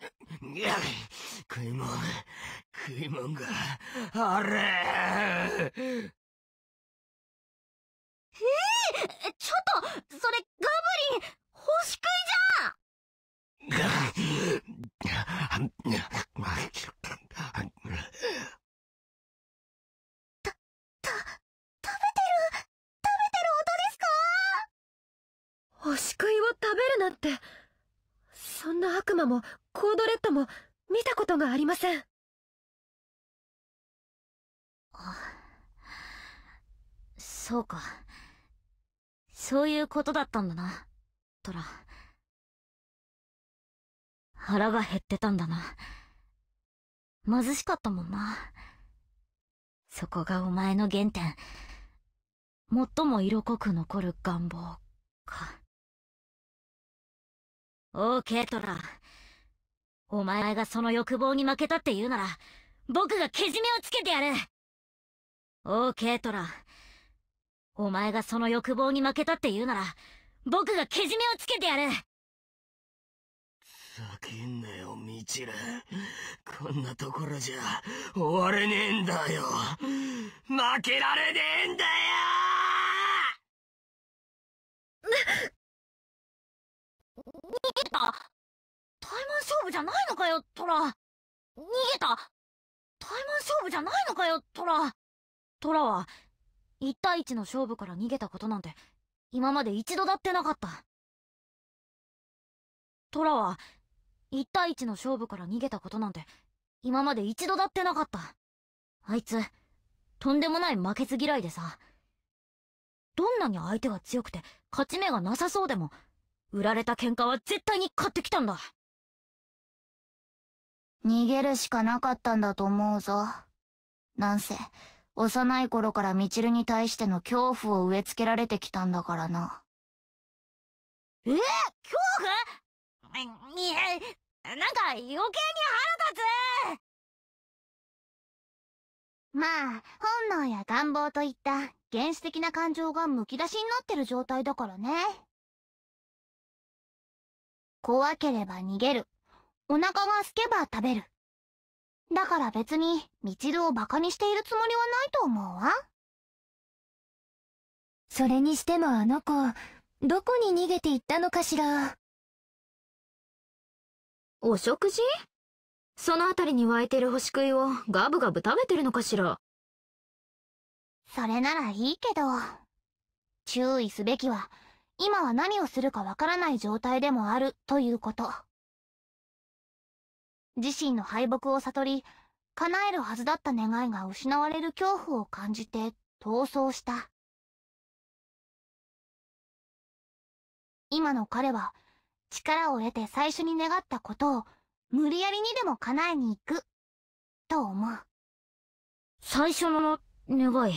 食いもん、食いもんが、あれええー、ちょっと、それガブリン、星食いじゃんた、た、食べてる、食べてる音ですか星食いを食べるなんて、そんな悪魔もコードレッドも見たことがありませんそうかそういうことだったんだなトラ腹が減ってたんだな貧しかったもんなそこがお前の原点最も色濃く残る願望かオーケートラお前がその欲望に負けたって言うなら僕がけじめをつけてやるオーケートラお前がその欲望に負けたって言うなら僕がけじめをつけてやるふけんなよみちるこんなところじゃ終われねえんだよ負けられねえんだよげた対マン勝負じゃないのかよ、トラ逃げた対マン勝負じゃないのかよ、トラトラは、1対1の勝負から逃げたことなんて、今まで一度だってなかった。トラは、1対1の勝負から逃げたことなんて、今まで一度だってなかった。あいつ、とんでもない負けず嫌いでさ。どんなに相手が強くて、勝ち目がなさそうでも、売られた喧嘩は絶対に買ってきたんだ。逃げるしかなかったんだと思うぞ。なんせ、幼い頃からみちるに対しての恐怖を植え付けられてきたんだからな。え恐怖いえ、なんか余計に腹立つまあ、本能や願望といった原始的な感情がむき出しになってる状態だからね。怖ければ逃げる。お腹が空けば食べる。だから別に、みちるを馬鹿にしているつもりはないと思うわ。それにしてもあの子、どこに逃げていったのかしら。お食事その辺りに湧いてる星食いをガブガブ食べてるのかしら。それならいいけど、注意すべきは、今は何をするかわからない状態でもあるということ。自身の敗北を悟り、叶えるはずだった願いが失われる恐怖を感じて逃走した。今の彼は力を得て最初に願ったことを無理やりにでも叶えに行く、と思う。最初の願い。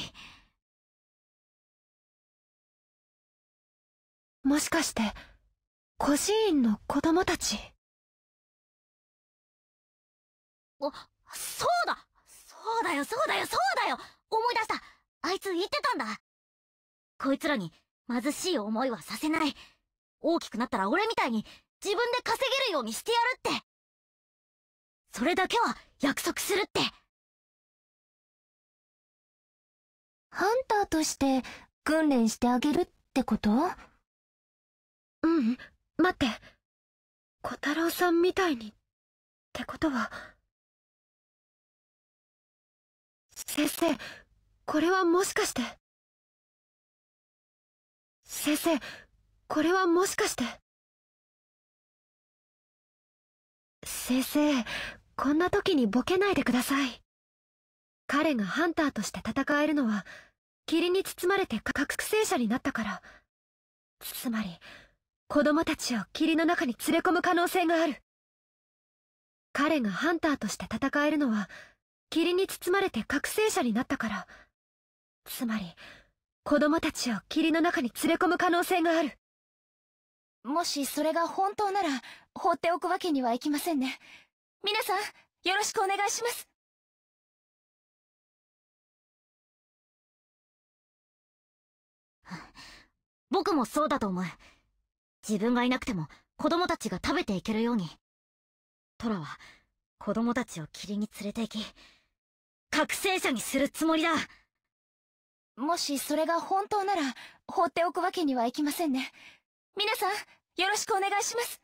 もしかして孤児院の子供たちあそうだそうだよそうだよそうだよ思い出したあいつ言ってたんだこいつらに貧しい思いはさせない大きくなったら俺みたいに自分で稼げるようにしてやるってそれだけは約束するってハンターとして訓練してあげるってことううん待って小太郎さんみたいにってことは先生これはもしかして先生これはもしかして先生こんな時にボケないでください彼がハンターとして戦えるのは霧に包まれて覚醒者になったからつまり子供たちを霧の中に連れ込む可能性がある彼がハンターとして戦えるのは霧に包まれて覚醒者になったからつまり子供たちを霧の中に連れ込む可能性があるもしそれが本当なら放っておくわけにはいきませんね皆さんよろしくお願いします僕もそうだと思う自分がいなくても子供たちが食べていけるように。トラは子供たちを霧に連れて行き、覚醒者にするつもりだもしそれが本当なら放っておくわけにはいきませんね。皆さん、よろしくお願いします。